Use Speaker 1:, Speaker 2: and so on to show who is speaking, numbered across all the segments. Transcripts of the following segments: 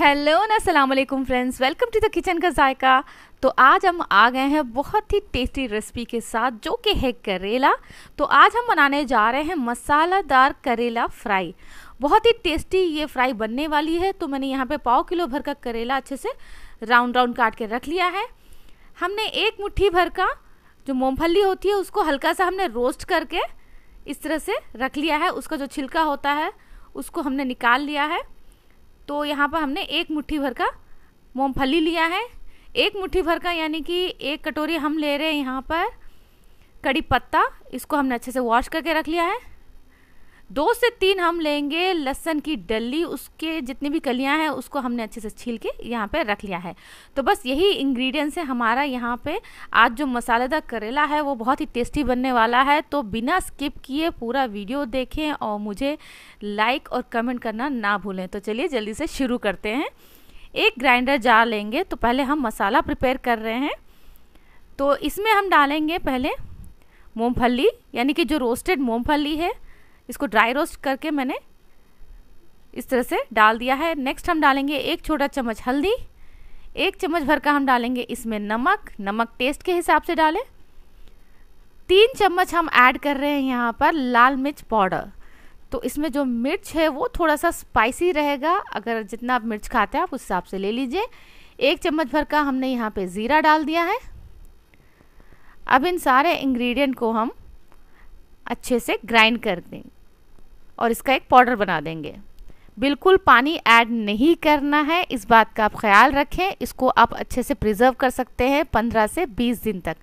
Speaker 1: hello अस्सलाम वालेकुम friends welcome to the kitchen का जायका तो आज हम आ गए हैं बहुत ही टेस्टी रेसिपी के साथ जो कि है करेला तो आज हम बनाने जा रहे हैं मसालादार करेला फ्राई बहुत ही टेस्टी ये फ्राई बनने वाली है तो मैंने यहाँ पे पाव किलो भर का करेला अच्छे से राउंड राउंड काट के रख लिया है हमने एक मुट्ठी भर का जो मूँगफली होती है उसको हल्का सा हमने रोस्ट करके इस तरह से रख लिया है उसका जो छिलका होता है उसको हमने निकाल लिया है तो यहाँ पर हमने एक मुट्ठी भर का मूँगफली लिया है एक मुट्ठी भर का यानी कि एक कटोरी हम ले रहे हैं यहाँ पर कड़ी पत्ता इसको हमने अच्छे से वॉश करके रख लिया है दो से तीन हम लेंगे लहसन की डली उसके जितनी भी कलियां हैं उसको हमने अच्छे से छील के यहाँ पे रख लिया है तो बस यही इंग्रेडिएंट्स है हमारा यहाँ पे आज जो मसालेदार करेला है वो बहुत ही टेस्टी बनने वाला है तो बिना स्किप किए पूरा वीडियो देखें और मुझे लाइक और कमेंट करना ना भूलें तो चलिए जल्दी से शुरू करते हैं एक ग्राइंडर जार लेंगे तो पहले हम मसाला प्रिपेयर कर रहे हैं तो इसमें हम डालेंगे पहले मूँगफली यानी कि जो रोस्टेड मूँगफली है इसको ड्राई रोस्ट करके मैंने इस तरह से डाल दिया है नेक्स्ट हम डालेंगे एक छोटा चम्मच हल्दी एक चम्मच भर का हम डालेंगे इसमें नमक नमक टेस्ट के हिसाब से डालें तीन चम्मच हम ऐड कर रहे हैं यहाँ पर लाल मिर्च पाउडर तो इसमें जो मिर्च है वो थोड़ा सा स्पाइसी रहेगा अगर जितना आप मिर्च खाते हैं आप उस हिसाब से ले लीजिए एक चम्मच भर का हमने यहाँ पे ज़ीरा डाल दिया है अब इन सारे इंग्रेडिएंट को हम अच्छे से ग्राइंड कर देंगे और इसका एक पाउडर बना देंगे बिल्कुल पानी ऐड नहीं करना है इस बात का आप ख्याल रखें इसको आप अच्छे से प्रिजर्व कर सकते हैं पंद्रह से बीस दिन तक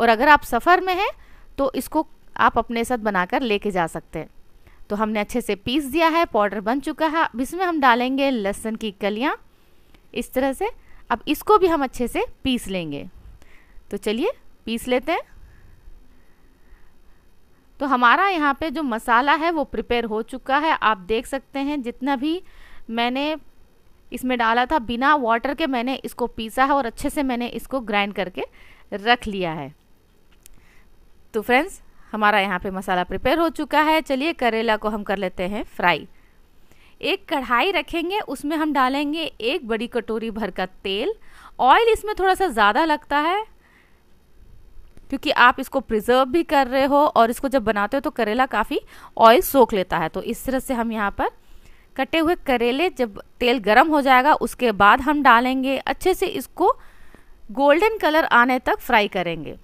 Speaker 1: और अगर आप सफ़र में हैं तो इसको आप अपने साथ बनाकर लेके जा सकते हैं तो हमने अच्छे से पीस दिया है पाउडर बन चुका है अब इसमें हम डालेंगे लहसुन की कलियाँ इस तरह से अब इसको भी हम अच्छे से पीस लेंगे तो चलिए पीस लेते हैं तो हमारा यहाँ पे जो मसाला है वो प्रिपेयर हो चुका है आप देख सकते हैं जितना भी मैंने इसमें डाला था बिना वाटर के मैंने इसको पीसा है और अच्छे से मैंने इसको ग्राइंड करके रख लिया है तो फ्रेंड्स हमारा यहाँ पे मसाला प्रिपेयर हो चुका है चलिए करेला को हम कर लेते हैं फ्राई एक कढ़ाई रखेंगे उसमें हम डालेंगे एक बड़ी कटोरी भर का तेल ऑयल इसमें थोड़ा सा ज़्यादा लगता है क्योंकि आप इसको प्रिजर्व भी कर रहे हो और इसको जब बनाते हो तो करेला काफ़ी ऑयल सोख लेता है तो इस तरह से हम यहाँ पर कटे हुए करेले जब तेल गर्म हो जाएगा उसके बाद हम डालेंगे अच्छे से इसको गोल्डन कलर आने तक फ्राई करेंगे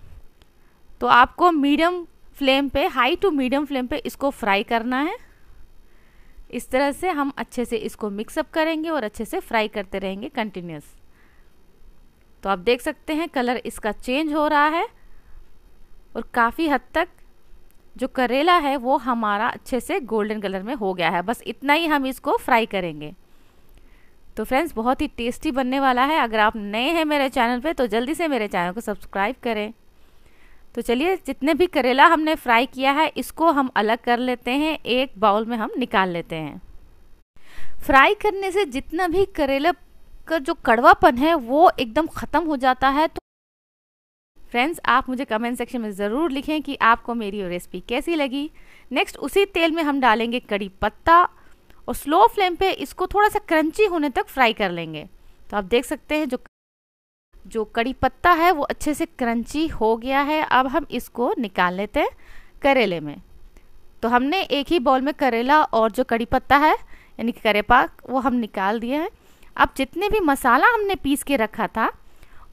Speaker 1: तो आपको मीडियम फ्लेम पे हाई टू मीडियम फ्लेम पे इसको फ्राई करना है इस तरह से हम अच्छे से इसको मिक्सअप करेंगे और अच्छे से फ्राई करते रहेंगे कंटिन्यूस तो आप देख सकते हैं कलर इसका चेंज हो रहा है और काफ़ी हद तक जो करेला है वो हमारा अच्छे से गोल्डन कलर में हो गया है बस इतना ही हम इसको फ्राई करेंगे तो फ्रेंड्स बहुत ही टेस्टी बनने वाला है अगर आप नए हैं मेरे चैनल पे तो जल्दी से मेरे चैनल को सब्सक्राइब करें तो चलिए जितने भी करेला हमने फ्राई किया है इसको हम अलग कर लेते हैं एक बाउल में हम निकाल लेते हैं फ्राई करने से जितना भी करेला का जो कड़वापन है वो एकदम ख़त्म हो जाता है तो फ्रेंड्स आप मुझे कमेंट सेक्शन में ज़रूर लिखें कि आपको मेरी रेसिपी कैसी लगी नेक्स्ट उसी तेल में हम डालेंगे कड़ी पत्ता और स्लो फ्लेम पे इसको थोड़ा सा क्रंची होने तक फ्राई कर लेंगे तो आप देख सकते हैं जो जो कड़ी पत्ता है वो अच्छे से क्रंची हो गया है अब हम इसको निकाल लेते हैं करेले में तो हमने एक ही बॉल में करेला और जो कड़ी पत्ता है यानी कि पाक वो हम निकाल दिए हैं अब जितने भी मसाला हमने पीस के रखा था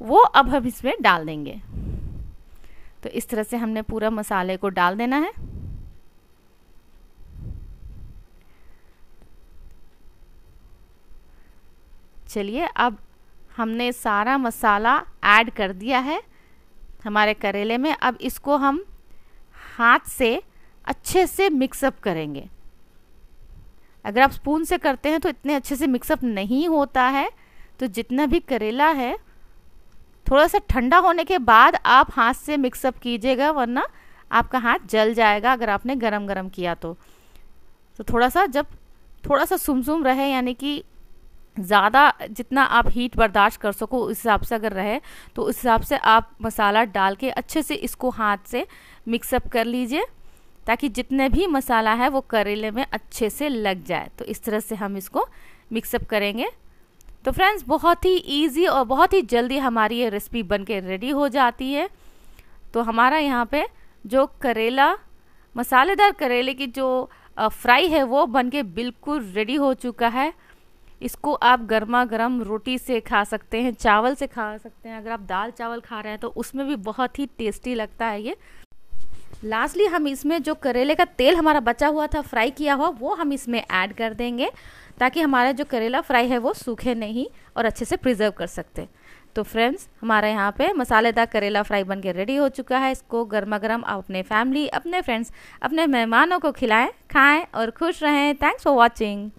Speaker 1: वो अब हम इसमें डाल देंगे तो इस तरह से हमने पूरा मसाले को डाल देना है चलिए अब हमने सारा मसाला ऐड कर दिया है हमारे करेले में अब इसको हम हाथ से अच्छे से मिक्सअप करेंगे अगर आप स्पून से करते हैं तो इतने अच्छे से मिक्सअप नहीं होता है तो जितना भी करेला है थोड़ा सा ठंडा होने के बाद आप हाथ से मिक्सअप कीजिएगा वरना आपका हाथ जल जाएगा अगर आपने गरम गरम किया तो तो थोड़ा सा जब थोड़ा सा सुमसुम रहे यानी कि ज़्यादा जितना आप हीट बर्दाश्त कर सको उस हिसाब से अगर रहे तो उस हिसाब से आप मसाला डाल के अच्छे से इसको हाथ से मिक्सअप कर लीजिए ताकि जितने भी मसाला है वो करेले में अच्छे से लग जाए तो इस तरह से हम इसको मिक्सअप करेंगे तो फ्रेंड्स बहुत ही ईजी और बहुत ही जल्दी हमारी ये रेसिपी बन के रेडी हो जाती है तो हमारा यहाँ पे जो करेला मसालेदार करेले की जो फ्राई है वो बन के बिल्कुल रेडी हो चुका है इसको आप गर्मा गर्म रोटी से खा सकते हैं चावल से खा सकते हैं अगर आप दाल चावल खा रहे हैं तो उसमें भी बहुत ही टेस्टी लगता है ये लास्टली हम इसमें जो करेले का तेल हमारा बचा हुआ था फ्राई किया हुआ वो हम इसमें ऐड कर देंगे ताकि हमारा जो करेला फ्राई है वो सूखे नहीं और अच्छे से प्रिजर्व कर सकते तो फ्रेंड्स हमारे यहाँ पे मसालेदार करेला फ्राई बन के रेडी हो चुका है इसको गर्मा गर्म आप अपने फैमिली अपने फ्रेंड्स अपने मेहमानों को खिलाएं खाएं और खुश रहें थैंक्स फॉर वॉचिंग